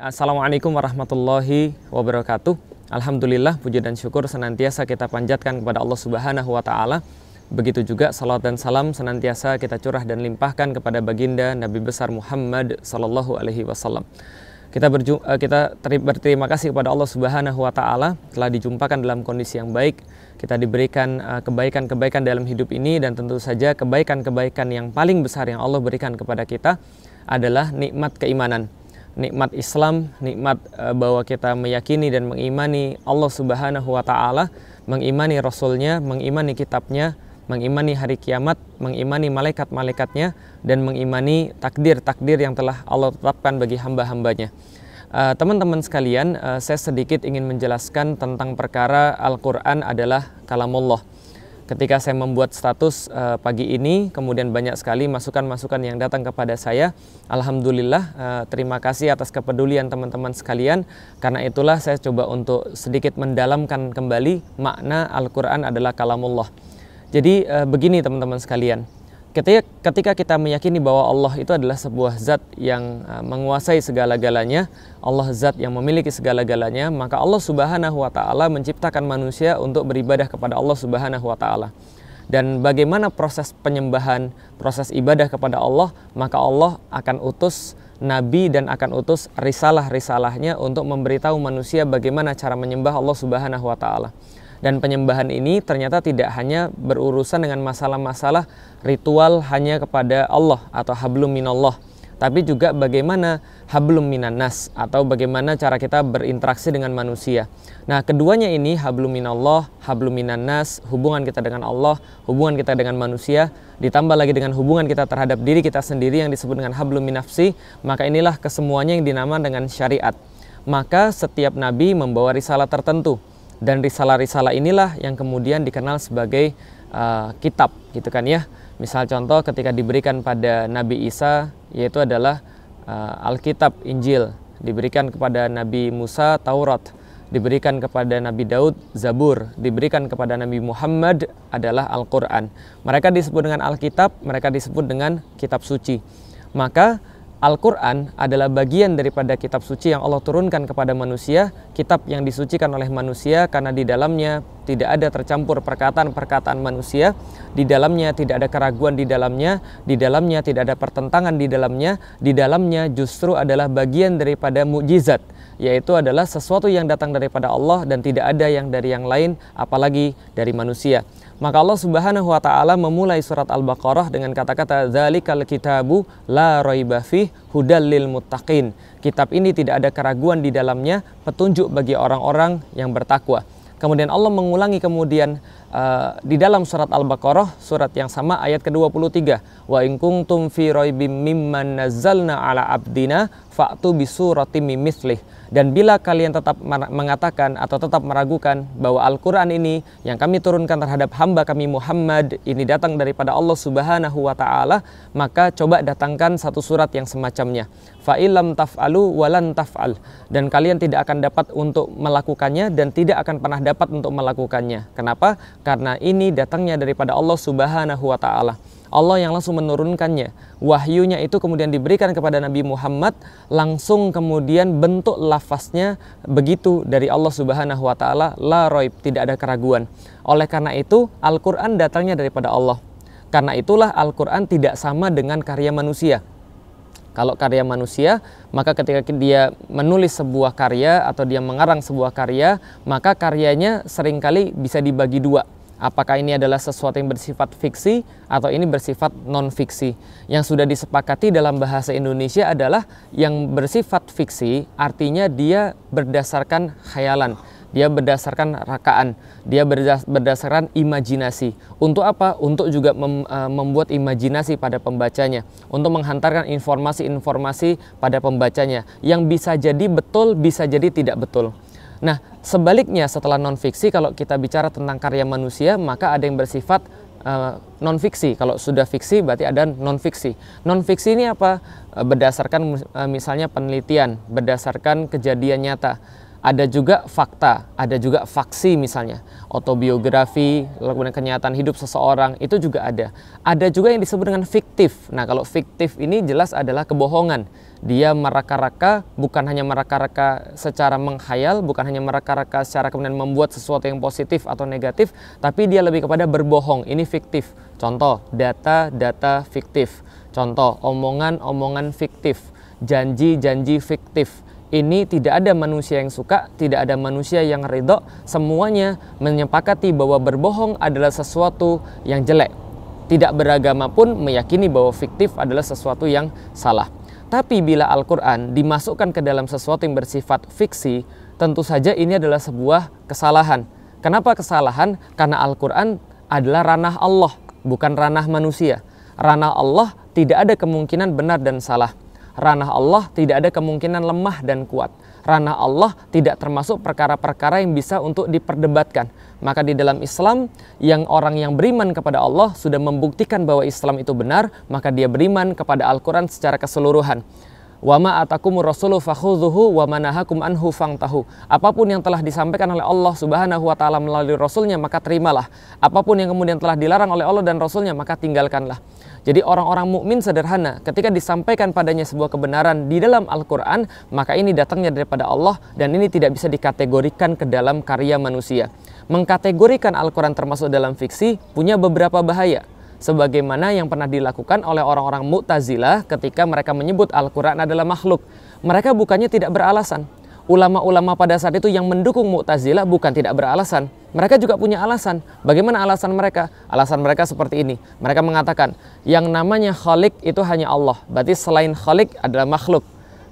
Assalamualaikum warahmatullahi wabarakatuh. Alhamdulillah puji dan syukur senantiasa kita panjatkan kepada Allah Subhanahu wa taala. Begitu juga salat dan salam senantiasa kita curah dan limpahkan kepada baginda Nabi besar Muhammad sallallahu alaihi wasallam. Kita eh, kita berterima kasih kepada Allah Subhanahu wa taala telah dijumpakan dalam kondisi yang baik. Kita diberikan eh, kebaikan-kebaikan dalam hidup ini dan tentu saja kebaikan-kebaikan yang paling besar yang Allah berikan kepada kita adalah nikmat keimanan nikmat Islam, nikmat eh, bahwa kita meyakini dan mengimani Allah Subhanahu wa taala, mengimani rasulnya, mengimani kitabnya, mengimani hari kiamat, mengimani malaikat-malaikatnya dan mengimani takdir-takdir yang telah Allah tetapkan bagi hamba-hambanya. Eh, teman-teman uh, sekalian, uh, saya sedikit ingin menjelaskan tentang perkara Al-Qur'an adalah kalamullah ketika saya membuat status uh, pagi ini kemudian banyak sekali masukan-masukan yang datang kepada saya alhamdulillah uh, terima kasih atas kepedulian teman-teman sekalian karena itulah saya coba untuk sedikit mendalamkan kembali makna Al-Qur'an adalah kalamullah. Jadi uh, begini teman-teman sekalian. Ketika, ketika kita meyakini bahwa Allah itu adalah sebuah zat yang eh, menguasai segala-galanya, Allah zat yang memiliki segala-galanya, maka Allah Subhanahu wa taala menciptakan manusia untuk beribadah kepada Allah Subhanahu wa taala. Dan bagaimana proses penyembahan, proses ibadah kepada Allah, maka Allah akan utus nabi dan akan utus risalah-risalahnya untuk memberitahu manusia bagaimana cara menyembah Allah Subhanahu wa taala. Dan penyembahan ini ternyata tidak hanya berurusan dengan masalah-masalah ritual hanya kepada Allah atau hablum minallah, tapi juga bagaimana hablum minannas atau bagaimana cara kita berinteraksi dengan manusia. Nah, keduanya ini hablum minallah, hablum minannas, hubungan kita dengan Allah, hubungan kita dengan manusia, ditambah lagi dengan hubungan kita terhadap diri kita sendiri yang disebut dengan hablum minafsi, maka inilah kesemuanya yang dinamakan dengan syariat maka setiap nabi membawa risalah tertentu dan risalah-risalah inilah yang kemudian dikenal sebagai uh, kitab gitu kan ya misal contoh ketika diberikan pada Nabi Isa yaitu adalah uh, Alkitab Injil diberikan kepada Nabi Musa Taurat diberikan kepada Nabi Daud Zabur diberikan kepada Nabi Muhammad adalah Al-Qur'an mereka disebut dengan Alkitab mereka disebut dengan kitab suci maka Al-Quran adalah bagian daripada kitab suci yang Allah turunkan kepada manusia, kitab yang disucikan oleh manusia karena di dalamnya tidak ada tercampur perkataan-perkataan manusia, di dalamnya tidak ada keraguan di dalamnya, di dalamnya tidak ada pertentangan di dalamnya, di dalamnya justru adalah bagian daripada mukjizat, yaitu adalah sesuatu yang datang daripada Allah dan tidak ada yang dari yang lain apalagi dari manusia. Maka Allah Subhanahu wa taala memulai surat Al-Baqarah dengan kata-kata zalikal kitabu la raiba fih hudal lil muttaqin. Kitab ini tidak ada keraguan di dalamnya, petunjuk bagi orang-orang yang bertakwa. Kemudian Allah mengulangi kemudian Uh, di dalam surat Al-Baqarah surat yang sama ayat ke-23 wa in kuntum fi raibim mimman nazzalna ala abdina fa'tu bisuratin mimithlih dan bila kalian tetap mengatakan atau tetap meragukan bahwa Al-Qur'an ini yang kami turunkan terhadap hamba kami Muhammad ini datang daripada Allah Subhanahu wa taala maka coba datangkan satu surat yang semacamnya fa ilam taf'alu walan taf'al dan kalian tidak akan dapat untuk melakukannya dan tidak akan pernah dapat untuk melakukannya kenapa karena ini datangnya daripada Allah Subhanahu wa taala. Allah yang langsung menurunkannya. Wahyunya itu kemudian diberikan kepada Nabi Muhammad, langsung kemudian bentuk lafaznya begitu dari Allah Subhanahu wa taala, la roib, tidak ada keraguan. Oleh karena itu, Al-Qur'an datangnya daripada Allah. Karena itulah Al-Qur'an tidak sama dengan karya manusia. Kalau karya manusia, maka ketika dia menulis sebuah karya atau dia mengarang sebuah karya, maka karyanya seringkali bisa dibagi dua. Apakah ini adalah sesuatu yang bersifat fiksi atau ini bersifat non-fiksi? Yang sudah disepakati dalam bahasa Indonesia adalah yang bersifat fiksi, artinya dia berdasarkan khayalan dia berdasarkan rakaan, dia berdasarkan imajinasi. Untuk apa? Untuk juga mem, e, membuat imajinasi pada pembacanya, untuk menghantarkan informasi-informasi pada pembacanya yang bisa jadi betul, bisa jadi tidak betul. Nah, sebaliknya setelah non-fiksi kalau kita bicara tentang karya manusia, maka ada yang bersifat uh, e, non fiksi. Kalau sudah fiksi berarti ada non fiksi. Non fiksi ini apa? E, berdasarkan misalnya penelitian, berdasarkan kejadian nyata ada juga fakta, ada juga faksi misalnya, autobiografi, kemudian kenyataan hidup seseorang itu juga ada. Ada juga yang disebut dengan fiktif. Nah, kalau fiktif ini jelas adalah kebohongan. Dia meraka-raka, bukan hanya meraka-raka secara menghayal, bukan hanya meraka-raka secara kemudian membuat sesuatu yang positif atau negatif, tapi dia lebih kepada berbohong. Ini fiktif. Contoh, data-data fiktif. Contoh, omongan-omongan fiktif, janji-janji fiktif ini tidak ada manusia yang suka, tidak ada manusia yang ridho, semuanya menyepakati bahwa berbohong adalah sesuatu yang jelek. Tidak beragama pun meyakini bahwa fiktif adalah sesuatu yang salah. Tapi bila Al-Quran dimasukkan ke dalam sesuatu yang bersifat fiksi, tentu saja ini adalah sebuah kesalahan. Kenapa kesalahan? Karena Al-Quran adalah ranah Allah, bukan ranah manusia. Ranah Allah tidak ada kemungkinan benar dan salah ranah Allah tidak ada kemungkinan lemah dan kuat. Ranah Allah tidak termasuk perkara-perkara yang bisa untuk diperdebatkan. Maka di dalam Islam yang orang yang beriman kepada Allah sudah membuktikan bahwa Islam itu benar, maka dia beriman kepada Al-Qur'an secara keseluruhan. Wama atakumu rasulu fakhudhuhu wama nahakum anhu fangtahu. Apapun yang telah disampaikan oleh Allah Subhanahu wa taala melalui rasulnya maka terimalah. Apapun yang kemudian telah dilarang oleh Allah dan rasulnya maka tinggalkanlah. Jadi orang-orang mukmin sederhana, ketika disampaikan padanya sebuah kebenaran di dalam Al-Qur'an, maka ini datangnya daripada Allah dan ini tidak bisa dikategorikan ke dalam karya manusia. Mengkategorikan Al-Qur'an termasuk dalam fiksi punya beberapa bahaya sebagaimana yang pernah dilakukan oleh orang-orang Mu'tazilah ketika mereka menyebut Al-Qur'an adalah makhluk. Mereka bukannya tidak beralasan. Ulama-ulama pada saat itu yang mendukung Mu'tazilah bukan tidak beralasan, mereka juga punya alasan. Bagaimana alasan mereka? Alasan mereka seperti ini. Mereka mengatakan, yang namanya khalik itu hanya Allah. Berarti selain khalik adalah makhluk.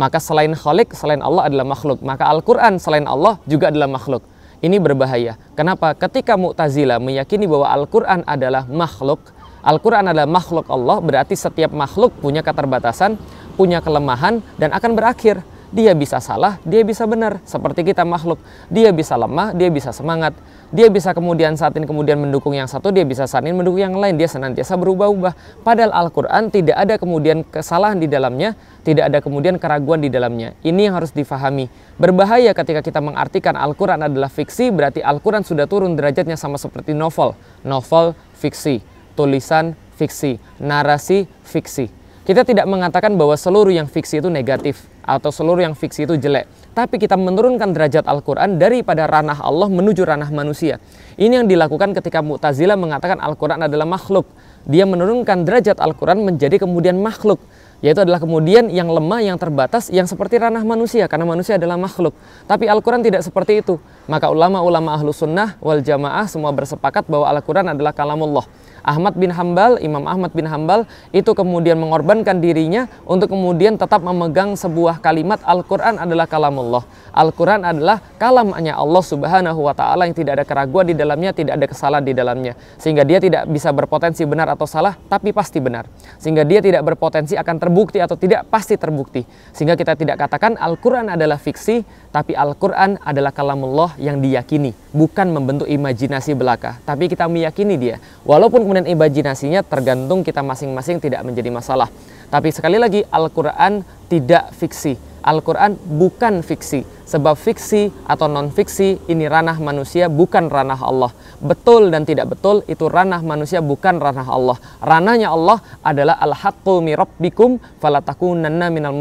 Maka selain khalik, selain Allah adalah makhluk. Maka Al-Quran selain Allah juga adalah makhluk. Ini berbahaya. Kenapa? Ketika Mu'tazila meyakini bahwa Al-Quran adalah makhluk, Al-Quran adalah makhluk Allah, berarti setiap makhluk punya keterbatasan, punya kelemahan, dan akan berakhir dia bisa salah, dia bisa benar. Seperti kita makhluk, dia bisa lemah, dia bisa semangat dia bisa kemudian saat ini kemudian mendukung yang satu, dia bisa saat ini mendukung yang lain, dia senantiasa berubah-ubah. Padahal Al-Quran tidak ada kemudian kesalahan di dalamnya, tidak ada kemudian keraguan di dalamnya. Ini yang harus difahami. Berbahaya ketika kita mengartikan Al-Quran adalah fiksi, berarti Al-Quran sudah turun derajatnya sama seperti novel. Novel, fiksi. Tulisan, fiksi. Narasi, fiksi kita tidak mengatakan bahwa seluruh yang fiksi itu negatif atau seluruh yang fiksi itu jelek, tapi kita menurunkan derajat Al-Qur'an daripada ranah Allah menuju ranah manusia. Ini yang dilakukan ketika Mu'tazilah mengatakan Al-Qur'an adalah makhluk. Dia menurunkan derajat Al-Qur'an menjadi kemudian makhluk yaitu adalah kemudian yang lemah, yang terbatas, yang seperti ranah manusia, karena manusia adalah makhluk. Tapi Al-Quran tidak seperti itu. Maka ulama-ulama ahlu sunnah wal jamaah semua bersepakat bahwa Al-Quran adalah kalamullah. Ahmad bin Hambal, Imam Ahmad bin Hambal itu kemudian mengorbankan dirinya untuk kemudian tetap memegang sebuah kalimat Al-Quran adalah kalamullah. Al-Quran adalah kalamnya Allah subhanahu wa ta'ala yang tidak ada keraguan di dalamnya, tidak ada kesalahan di dalamnya. Sehingga dia tidak bisa berpotensi benar atau salah, tapi pasti benar. Sehingga dia tidak berpotensi akan terbukti atau tidak, pasti terbukti. Sehingga kita tidak katakan Al-Quran adalah fiksi, tapi Al-Quran adalah kalamullah yang diyakini. Bukan membentuk imajinasi belaka, tapi kita meyakini dia. Walaupun kemudian imajinasinya tergantung kita masing-masing tidak menjadi masalah. Tapi sekali lagi Al-Qur'an tidak fiksi. Al-Qur'an bukan fiksi. Sebab fiksi atau non-fiksi ini ranah manusia bukan ranah Allah. Betul dan tidak betul itu ranah manusia bukan ranah Allah. Ranahnya Allah adalah al-haqqu rabbikum falatakunanna minal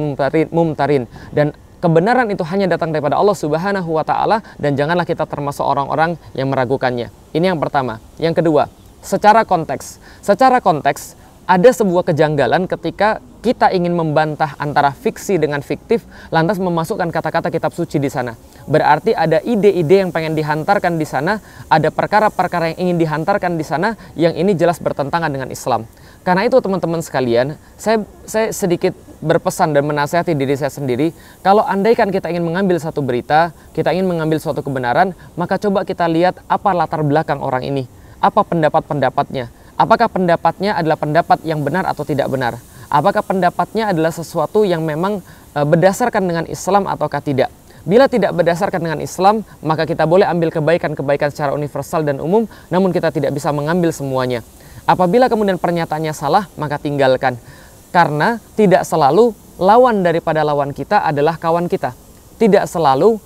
mumtarin. Dan kebenaran itu hanya datang daripada Allah Subhanahu wa taala dan janganlah kita termasuk orang-orang yang meragukannya. Ini yang pertama. Yang kedua, secara konteks. Secara konteks, ada sebuah kejanggalan ketika kita ingin membantah antara fiksi dengan fiktif, lantas memasukkan kata-kata kitab suci di sana. Berarti ada ide-ide yang pengen dihantarkan di sana, ada perkara-perkara yang ingin dihantarkan di sana, yang ini jelas bertentangan dengan Islam. Karena itu teman-teman sekalian, saya, saya sedikit berpesan dan menasehati diri saya sendiri, kalau andaikan kita ingin mengambil satu berita, kita ingin mengambil suatu kebenaran, maka coba kita lihat apa latar belakang orang ini apa pendapat-pendapatnya. Apakah pendapatnya adalah pendapat yang benar atau tidak benar? Apakah pendapatnya adalah sesuatu yang memang eh, berdasarkan dengan Islam ataukah tidak? Bila tidak berdasarkan dengan Islam, maka kita boleh ambil kebaikan-kebaikan secara universal dan umum, namun kita tidak bisa mengambil semuanya. Apabila kemudian pernyataannya salah, maka tinggalkan. Karena tidak selalu lawan daripada lawan kita adalah kawan kita. Tidak selalu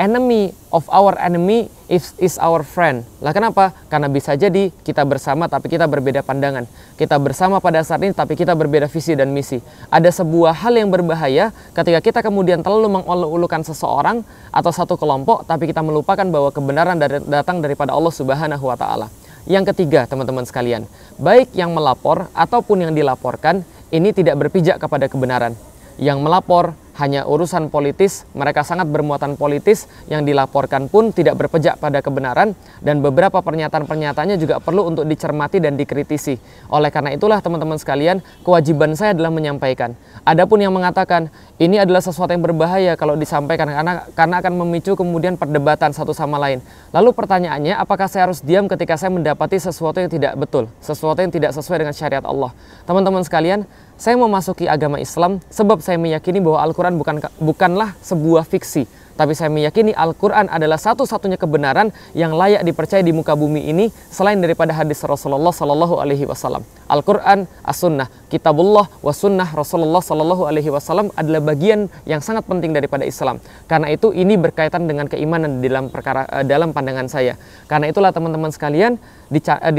enemy of our enemy is, is our friend. Lah kenapa? Karena bisa jadi kita bersama tapi kita berbeda pandangan. Kita bersama pada saat ini tapi kita berbeda visi dan misi. Ada sebuah hal yang berbahaya ketika kita kemudian terlalu mengulukan seseorang atau satu kelompok tapi kita melupakan bahwa kebenaran datang daripada Allah Subhanahu wa taala. Yang ketiga, teman-teman sekalian, baik yang melapor ataupun yang dilaporkan ini tidak berpijak kepada kebenaran. Yang melapor hanya urusan politis, mereka sangat bermuatan politis yang dilaporkan pun tidak berpejak pada kebenaran dan beberapa pernyataan-pernyataannya juga perlu untuk dicermati dan dikritisi. Oleh karena itulah teman-teman sekalian, kewajiban saya adalah menyampaikan. Adapun yang mengatakan ini adalah sesuatu yang berbahaya kalau disampaikan karena karena akan memicu kemudian perdebatan satu sama lain. Lalu pertanyaannya, apakah saya harus diam ketika saya mendapati sesuatu yang tidak betul, sesuatu yang tidak sesuai dengan syariat Allah? Teman-teman sekalian, saya memasuki agama Islam sebab saya meyakini bahwa Al-Qur'an Al-Quran bukan, bukanlah sebuah fiksi, tapi saya meyakini Al-Quran adalah satu-satunya kebenaran yang layak dipercaya di muka bumi ini selain daripada hadis Rasulullah Sallallahu Alaihi Wasallam. Al-Quran, As-Sunnah, Kitabullah, Wasunnah Rasulullah Sallallahu Alaihi Wasallam adalah bagian yang sangat penting daripada Islam. Karena itu ini berkaitan dengan keimanan dalam perkara eh, dalam pandangan saya. Karena itulah teman-teman sekalian eh,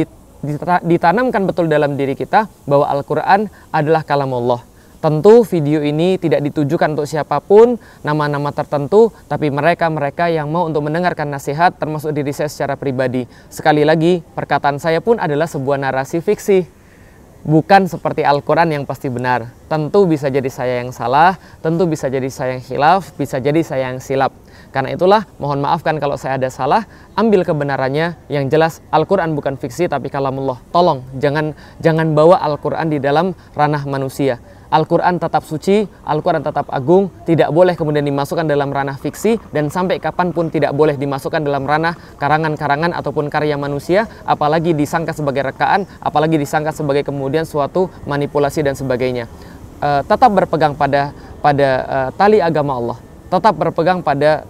ditanamkan betul dalam diri kita bahwa Al-Quran adalah kalam Allah Tentu video ini tidak ditujukan untuk siapapun, nama-nama tertentu, tapi mereka-mereka yang mau untuk mendengarkan nasihat termasuk diri saya secara pribadi. Sekali lagi, perkataan saya pun adalah sebuah narasi fiksi. Bukan seperti Al-Quran yang pasti benar. Tentu bisa jadi saya yang salah, tentu bisa jadi saya yang hilaf, bisa jadi saya yang silap. Karena itulah, mohon maafkan kalau saya ada salah, ambil kebenarannya yang jelas Al-Quran bukan fiksi tapi kalamullah. Tolong, jangan jangan bawa Al-Quran di dalam ranah manusia. Al-Quran tetap suci, Al-Quran tetap agung, tidak boleh kemudian dimasukkan dalam ranah fiksi, dan sampai kapanpun tidak boleh dimasukkan dalam ranah karangan-karangan ataupun karya manusia, apalagi disangka sebagai rekaan, apalagi disangka sebagai kemudian suatu manipulasi dan sebagainya. Uh, tetap berpegang pada pada uh, tali agama Allah, tetap berpegang pada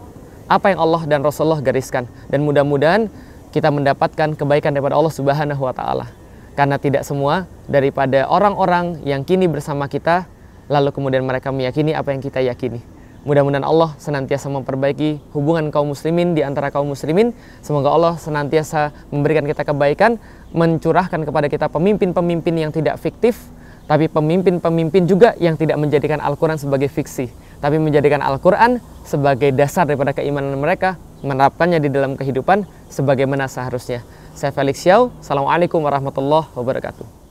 apa yang Allah dan Rasulullah gariskan, dan mudah-mudahan kita mendapatkan kebaikan daripada Allah Subhanahu wa Ta'ala. Karena tidak semua daripada orang-orang yang kini bersama kita, lalu kemudian mereka meyakini apa yang kita yakini. Mudah-mudahan Allah senantiasa memperbaiki hubungan kaum muslimin di antara kaum muslimin. Semoga Allah senantiasa memberikan kita kebaikan, mencurahkan kepada kita pemimpin-pemimpin yang tidak fiktif, tapi pemimpin-pemimpin juga yang tidak menjadikan Al-Quran sebagai fiksi, tapi menjadikan Al-Quran sebagai dasar daripada keimanan mereka, menerapkannya di dalam kehidupan sebagaimana seharusnya. Saya Felix Xiao. Assalamualaikum warahmatullahi wabarakatuh.